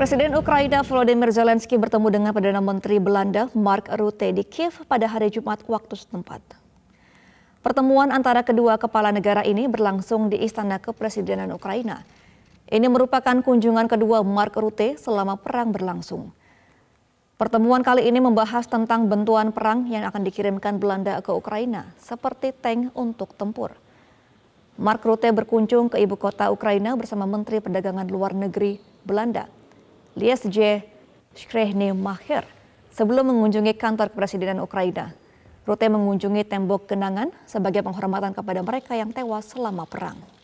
Presiden Ukraina Volodymyr Zelensky bertemu dengan Perdana Menteri Belanda Mark Rutte di Kiev pada hari Jumat waktu setempat. Pertemuan antara kedua kepala negara ini berlangsung di Istana Kepresidenan Ukraina. Ini merupakan kunjungan kedua Mark Rutte selama perang berlangsung. Pertemuan kali ini membahas tentang bantuan perang yang akan dikirimkan Belanda ke Ukraina, seperti tank untuk tempur. Mark Rutte berkunjung ke ibu kota Ukraina bersama Menteri Perdagangan Luar Negeri Belanda, Liesje Shkrehne Mahir sebelum mengunjungi kantor kepresidenan Ukraina. Rute mengunjungi tembok kenangan sebagai penghormatan kepada mereka yang tewas selama perang.